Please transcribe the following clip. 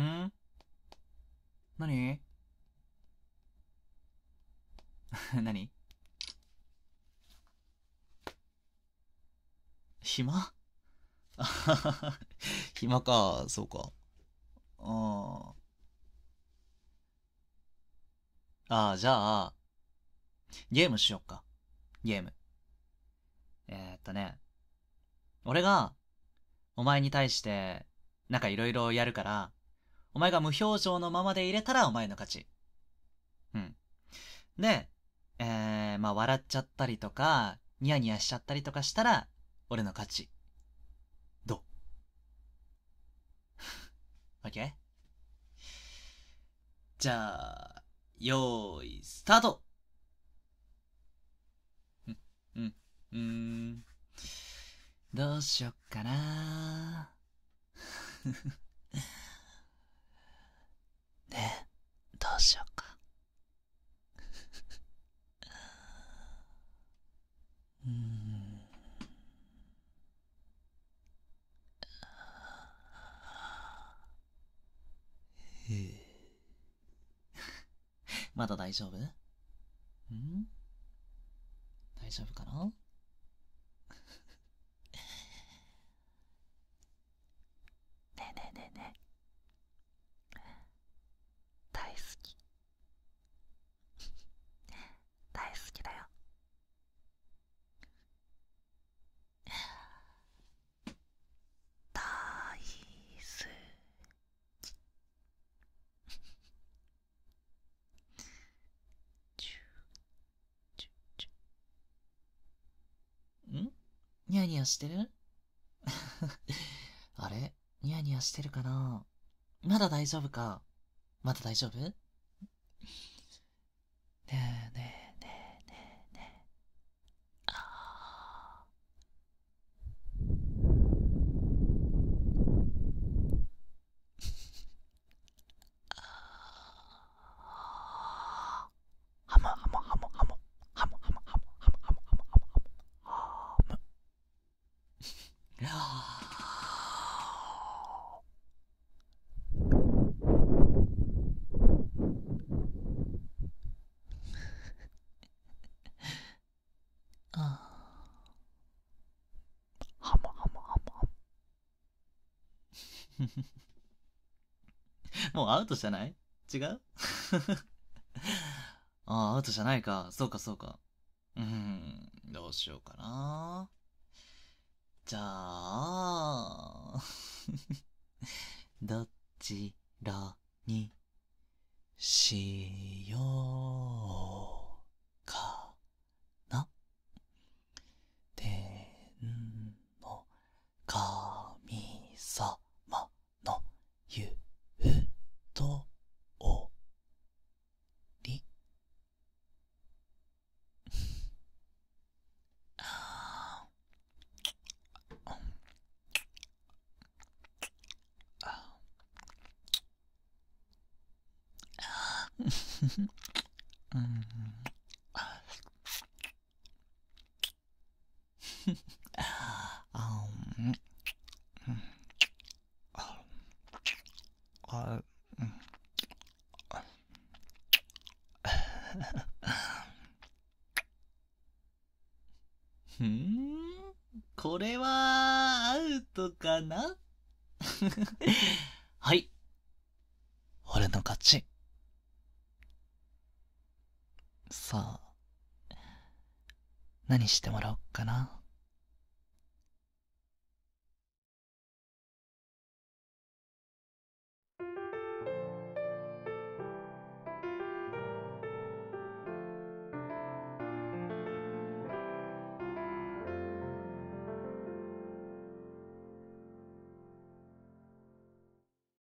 ん何 何暇 暇か、そうか。ああ。ああ、じゃあ、ゲームしよっか。ゲーム。えー、っとね。俺が、お前に対して、なんかいろいろやるから、お前が無表情のままで入れたらお前の勝ち。うん。で、えー、まあ笑っちゃったりとか、ニヤニヤしちゃったりとかしたら、俺の勝ち。どう ?OK? じゃあ、よーい、スタートうん、うん、うーん。どうしよっかなー。うしようかうんへえ まだ大丈夫ん大丈夫かなニヤニヤしてる あれニヤニヤしてるかなまだ大丈夫かまだ大丈夫ねえね もうアウトじゃない違う ああ、アウトじゃないか。そうか、そうか。うーん、どうしようかな。じゃあ、どちらにしよう。うんあうんうんうんこれはアウトかなはい俺の勝ちさあ、何してもらおっかな。